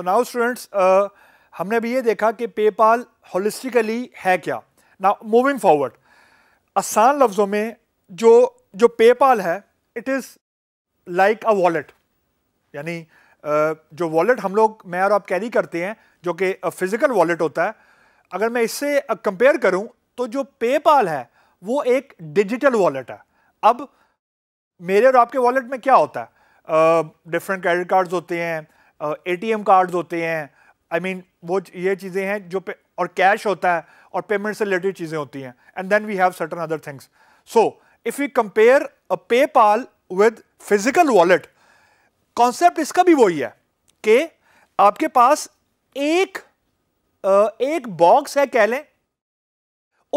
So now students हमने अभी ये देखा कि पेपाल होलिस्टिकली है क्या ना मूविंग फॉरवर्ड आसान लफ्ज़ों में जो जो पेपाल है it is like a wallet यानी uh, जो वॉलेट हम लोग मैं और आप कैरी करते हैं जो कि फिज़िकल वॉलेट होता है अगर मैं इससे कंपेयर uh, करूं तो जो पेपाल है वो एक डिजिटल वॉलेट है अब मेरे और आपके वॉलेट में क्या होता है डिफरेंट क्रेडिट कार्ड्स होते हैं एटीएम कार्ड्स होते हैं आई I मीन mean, वो ये चीज़ें हैं जो पे और कैश होता है और पेमेंट से रिलेटेड चीज़ें होती हैं and then we have certain other things so if you compare a PayPal with physical wallet concept इसका भी वही है कि आपके पास एक एक बॉक्स है कह लें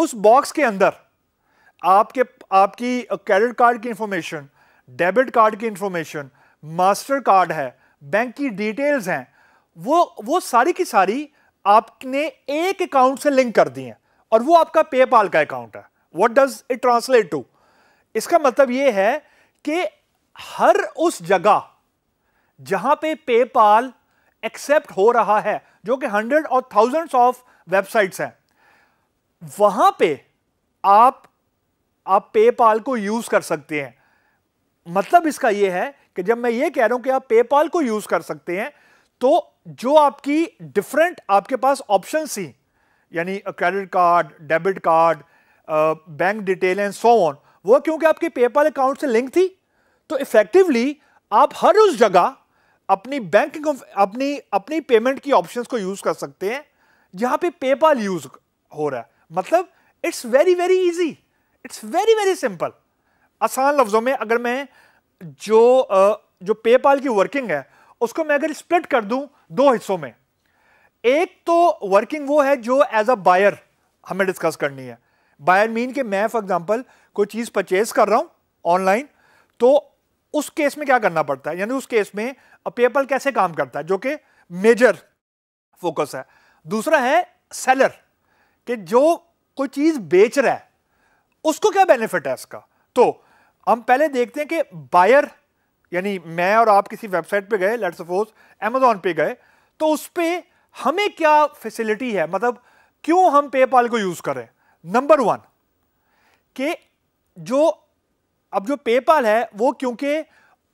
उस बॉक्स के अंदर आपके आपकी क्रेडिट कार्ड की इंफॉर्मेशन डेबिट कार्ड की इंफॉर्मेशन मास्टर कार्ड है बैंक की डिटेल्स हैं वो वो सारी की सारी आपने एक अकाउंट से लिंक कर दी हैं और वो आपका पेपाल का अकाउंट है what does it translate to इसका मतलब ये है कि हर उस जगह जहां पे पेपाल एक्सेप्ट हो रहा है जो कि हंड्रेड और थाउजेंड्स ऑफ वेबसाइट्स हैं वहां पे आप आप पेपाल को यूज कर सकते हैं मतलब इसका यह है कि जब मैं ये कह रहा हूं कि आप पेपाल को यूज कर सकते हैं तो जो आपकी डिफरेंट आपके पास ऑप्शन थी यानी credit card debit card bank detail and so on वो क्योंकि आपके पेपाल अकाउंट से लिंक थी तो इफेक्टिवली आप हर उस जगह अपनी बैंकिंग अपनी अपनी पेमेंट की ऑप्शंस को यूज कर सकते हैं जहां पे पेपाल यूज हो रहा है मतलब it's very very easy it's very very simple आसान लफ्जों में अगर मैं जो जो पेपाल की वर्किंग है उसको मैं अगर स्प्लिट कर दूं दो हिस्सों में एक तो वर्किंग वो है जो एज अ बायर हमें डिस्कस करनी है बायर मीन के मैं फॉर एग्जांपल कोई चीज़ परचेज कर रहा हूं ऑनलाइन तो उस केस में क्या करना पड़ता है यानी उस केस में पेपल कैसे काम करता है जो कि मेजर फोकस है दूसरा है सेलर कि जो कोई चीज़ बेच रहा है उसको क्या बेनिफिट है इसका तो हम पहले देखते हैं कि बायर यानी मैं और आप किसी वेबसाइट पे गए लेट सपोज अमेजोन पे गए तो उस पर हमें क्या फैसिलिटी है मतलब क्यों हम पेपाल को यूज़ करें नंबर वन के जो अब जो पेपाल है वो क्योंकि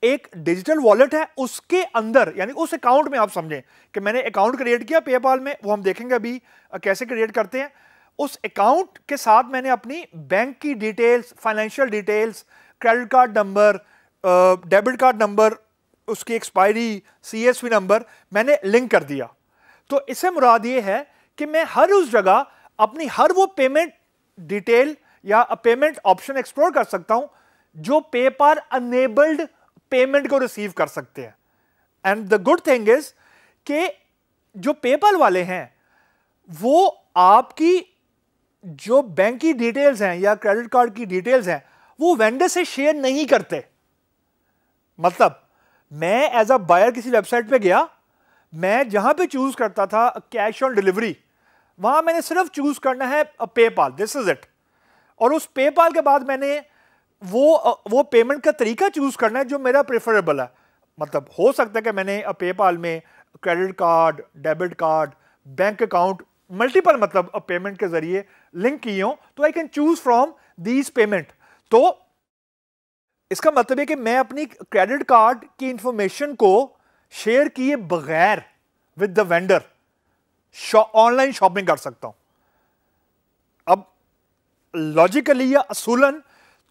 एक डिजिटल वॉलेट है उसके अंदर यानी उस अकाउंट में आप समझें कि मैंने अकाउंट क्रिएट किया पेपाल में वो हम देखेंगे अभी कैसे क्रिएट करते हैं उस अकाउंट के साथ मैंने अपनी बैंक की details financial details credit card number debit card number उसकी एक्सपायरी सी नंबर मैंने लिंक कर दिया तो इससे मुराद ये है कि मैं हर उस जगह अपनी हर वो पेमेंट डिटेल या पेमेंट ऑप्शन एक्सप्लोर कर सकता हूँ जो पेपर अनेबल्ड पेमेंट को रिसीव कर सकते हैं and the good thing is के जो पेपल वाले हैं वो आपकी जो बैंक की डिटेल्स हैं या क्रेडिट कार्ड की डिटेल्स हैं वो वेंडर से शेयर नहीं करते मतलब मैं एज अ बायर किसी वेबसाइट पे गया मैं जहां पे चूज करता था कैश ऑन डिलीवरी वहां मैंने सिर्फ चूज करना है पेपाल दिस इज इट और उस पेपाल के बाद मैंने वो वो पेमेंट का तरीका चूज करना है जो मेरा प्रेफरेबल है मतलब हो सकता है कि मैंने पेपाल में credit card debit card bank account multiple मतलब पेमेंट के जरिए लिंक किए हों तो I can choose from these payment तो इसका मतलब है कि मैं अपनी क्रेडिट कार्ड की इंफॉर्मेशन को शेयर किए बगैर with the vendor online shopping कर सकता हूं अब लॉजिकली या असूलन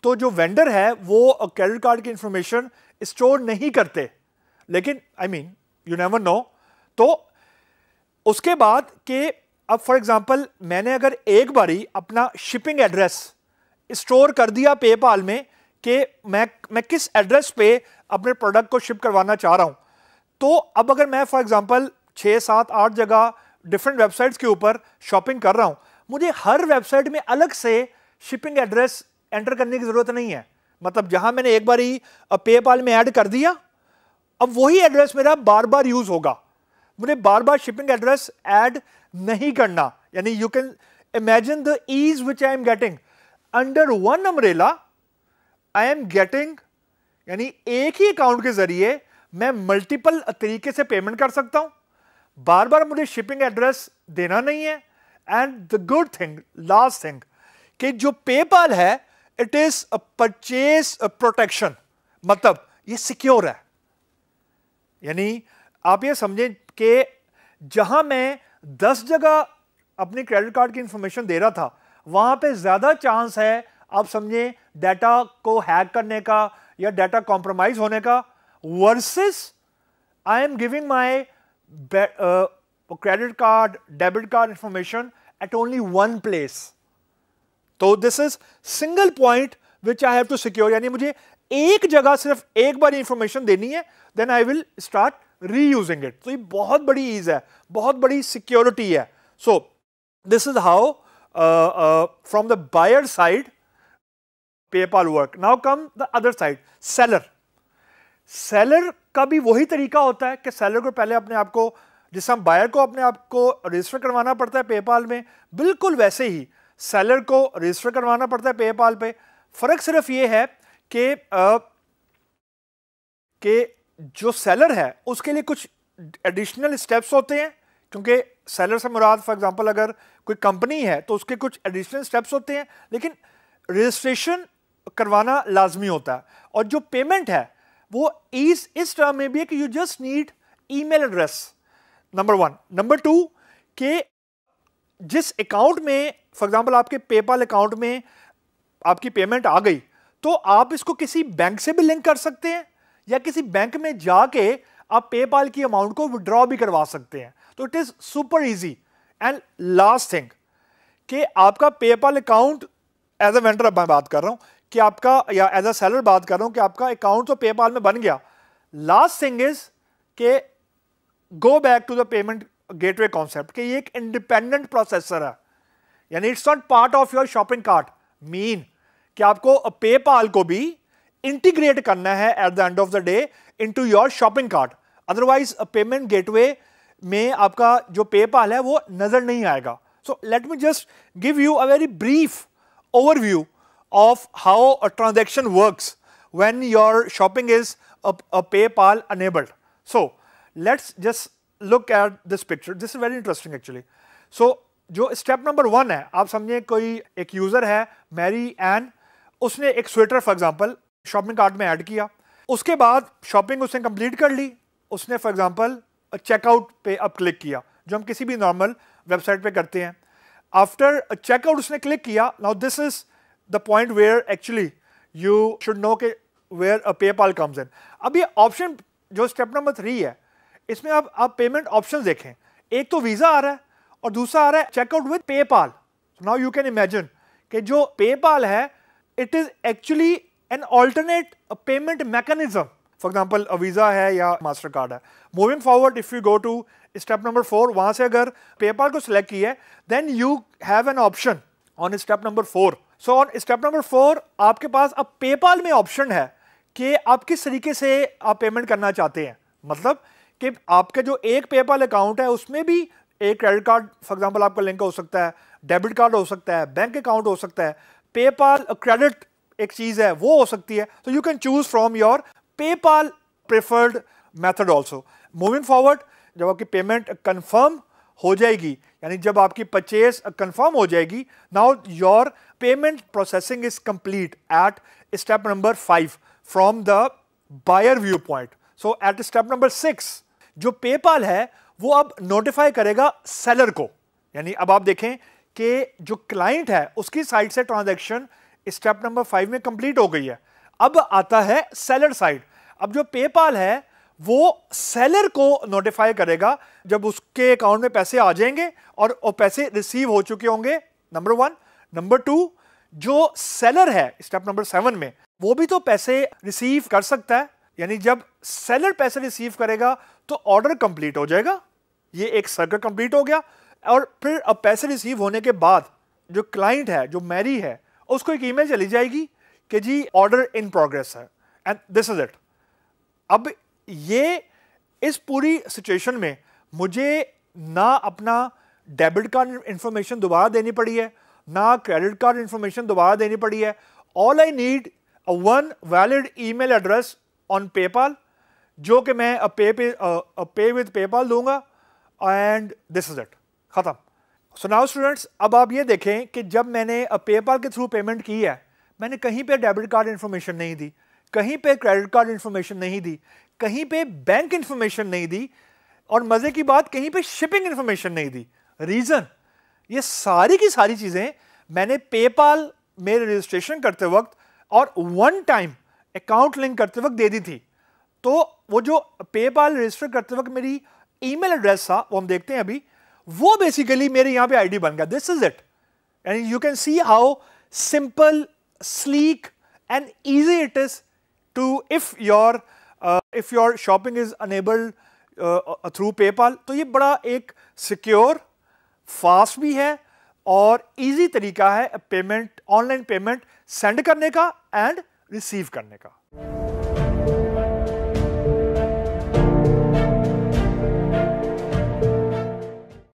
तो जो वेंडर है वो क्रेडिट कार्ड की इंफॉर्मेशन स्टोर नहीं करते लेकिन I mean you never know तो उसके बाद के अब फॉर एग्जांपल मैंने अगर एक बारी अपना शिपिंग एड्रेस स्टोर कर दिया पेपाल में कि मैं मैं किस एड्रेस पे अपने प्रोडक्ट को शिप करवाना चाह रहा हूँ तो अब अगर मैं फॉर एग्ज़ाम्पल छः सात आठ जगह डिफरेंट वेबसाइट्स के ऊपर शॉपिंग कर रहा हूँ मुझे हर वेबसाइट में अलग से शिपिंग एड्रेस एंटर करने की ज़रूरत नहीं है मतलब जहाँ मैंने एक बार ही पेपाल में ऐड कर दिया अब वही एड्रेस मेरा बार बार यूज़ होगा मुझे बार बार शिपिंग एड्रेस ऐड नहीं करना यानी you can imagine the ease which I am getting under one umbrella I am getting यानी एक ही अकाउंट के जरिए मैं मल्टीपल तरीके से पेमेंट कर सकता हूं बार बार मुझे शिपिंग एड्रेस देना नहीं है and the good thing last thing कि जो पेपाल है it is a purchase protection मतलब ये सिक्योर है यानी आप ये समझें कि जहां मैं दस जगह अपने क्रेडिट कार्ड की इंफॉर्मेशन दे रहा था वहाँ पे ज़्यादा चांस है आप समझें डाटा को हैक करने का या डाटा कॉम्प्रोमाइज होने का versus I am giving my credit card debit card information at only one place तो this is single point which I have to secure यानी मुझे एक जगह सिर्फ एक बार इंफॉर्मेशन देनी है then I will start reusing it तो ये बहुत बड़ी ईज है बहुत बड़ी सिक्योरिटी है so this is how Uh, uh, from the buyer side, PayPal work now come the other side seller seller का भी वही तरीका होता है कि सेलर को पहले अपने आप को जिस हम बायर को अपने आप को रजिस्टर करवाना पड़ता है पेपाल में बिल्कुल वैसे ही सेलर को रजिस्टर करवाना पड़ता है पेपाल पे फ़र्क सिर्फ ये है कि कि जो सेलर है उसके लिए कुछ एडिशनल स्टेप्स होते हैं क्योंकि सेलर से मुराद फॉर एग्जांपल अगर कोई कंपनी है तो उसके कुछ एडिशनल स्टेप्स होते हैं लेकिन रजिस्ट्रेशन करवाना लाजमी होता है और जो पेमेंट है वो इस इस टर्म में भी है कि you just need email address number one number two के जिस अकाउंट में फॉर एग्जांपल आपके पेपाल अकाउंट में आपकी पेमेंट आ गई तो आप इसको किसी बैंक से भी लिंक कर सकते हैं या किसी बैंक में जाके आप पेपाल की अमाउंट को विड्रॉ भी करवा सकते हैं तो it is super easy and last thing कि आपका PayPal account as a vendor अब मैं बात कर रहा हूं कि आपका या एज अ सेलर बात कर रहा हूं कि आपका अकाउंट तो पेपाल में बन गया लास्ट थिंग इज के go back to the payment gateway concept कि ये एक इंडिपेंडेंट प्रोसेसर है यानी it's not part of your shopping cart mean कि आपको पेपाल को भी इंटीग्रेट करना है at the end of the day into your shopping cart otherwise payment gateway में आपका जो पेपाल है वो नज़र नहीं आएगा so let me just give you a very brief overview of how a transaction works when your shopping is a a, enabled so let's just look at this picture this is very interesting actually so जो step number one है आप समझिए कोई एक user है Mary Ann उसने एक sweater for example shopping cart में ऐड किया उसके बाद शॉपिंग उसने कंप्लीट कर ली उसने फॉर एग्जांपल चेकआउट पे अब क्लिक किया जो हम किसी भी नॉर्मल वेबसाइट पे करते हैं आफ्टर चेकआउट उसने क्लिक किया now this is the point where actually you should know के where a PayPal comes in अब ये ऑप्शन जो स्टेप नंबर थ्री है इसमें आप आप पेमेंट ऑप्शन देखें एक तो वीज़ा आ रहा है और दूसरा आ रहा है checkout with PayPal now you can imagine कि जो पेपाल है it is actually an alternate payment mechanism for example Visa है या मास्टर कार्ड है moving forward if you go to step number four वहाँ से अगर पेपाल को सिलेक्ट किया है then you have an option on step number four so on step number four आपके पास अब पेपाल में ऑप्शन है कि आप किस तरीके से आप पेमेंट करना चाहते हैं मतलब कि आपके जो एक पेपाल अकाउंट है उसमें भी एक क्रेडिट कार्ड फॉर एग्जाम्पल आपका लिंक हो सकता है डेबिट कार्ड हो सकता है बैंक अकाउंट हो सकता है पेपाल क्रेडिट एक चीज़ है वो हो सकती है तो you can choose from your PayPal preferred method also. Moving forward, जब आपकी payment confirm हो जाएगी यानी जब आपकी purchase confirm हो जाएगी now your payment processing is complete at step number five from the buyer viewpoint. So at step number six जो PayPal है वो अब नोटिफाई करेगा सेलर को यानी अब आप देखें कि जो क्लाइंट है उसकी साइड से ट्रांजैक्शन स्टेप नंबर फाइव में कंप्लीट हो गई है अब आता है सेलर साइड अब जो पेपाल है वो सेलर को नोटिफाई करेगा जब उसके अकाउंट में पैसे आ जाएंगे और वो पैसे रिसीव हो चुके होंगे नंबर वन नंबर टू जो सेलर है स्टेप नंबर सेवन में वो भी तो पैसे रिसीव कर सकता है यानी जब सेलर पैसे रिसीव करेगा तो ऑर्डर कंप्लीट हो जाएगा ये एक सर्कल कंप्लीट हो गया और फिर अब पैसे रिसीव होने के बाद जो क्लाइंट है जो मैरी है उसको एक ईमेल चली जाएगी कि जी ऑर्डर इन प्रोग्रेस है एंड दिस इज इट अब ये इस पूरी सिचुएशन में मुझे ना अपना डेबिट कार्ड इंफॉर्मेशन दोबारा देनी पड़ी है ना क्रेडिट कार्ड इंफॉर्मेशन दोबारा देनी पड़ी है all I need one valid email address on PayPal जो कि मैं pay pay pay with PayPal दूंगा एंड दिस इज इट ख़त्म सो नाउ स्टूडेंट्स अब आप ये देखें कि जब मैंने पेपाल के थ्रू पेमेंट की है मैंने कहीं पे डेबिट कार्ड इन्फॉर्मेशन नहीं दी कहीं पे क्रेडिट कार्ड इन्फॉर्मेशन नहीं दी कहीं पे बैंक इन्फॉर्मेशन नहीं दी और मज़े की बात कहीं पे शिपिंग इन्फॉर्मेशन नहीं दी रीज़न ये सारी की सारी चीज़ें मैंने पेपाल में रजिस्ट्रेशन करते वक्त और वन टाइम अकाउंट लिंक करते वक्त दे दी थी तो वो जो पेपाल रजिस्टर करते वक्त मेरी ईमेल एड्रेस था वो हम देखते हैं अभी वो बेसिकली मेरे यहाँ पे आईडी बन गया this is it and you can see how simple sleek and easy it is to if your uh, if your shopping is enabled uh, uh, through PayPal तो ये बड़ा एक secure fast भी है और easy तरीका है पेमेंट ऑनलाइन पेमेंट सेंड करने का एंड रिसीव करने का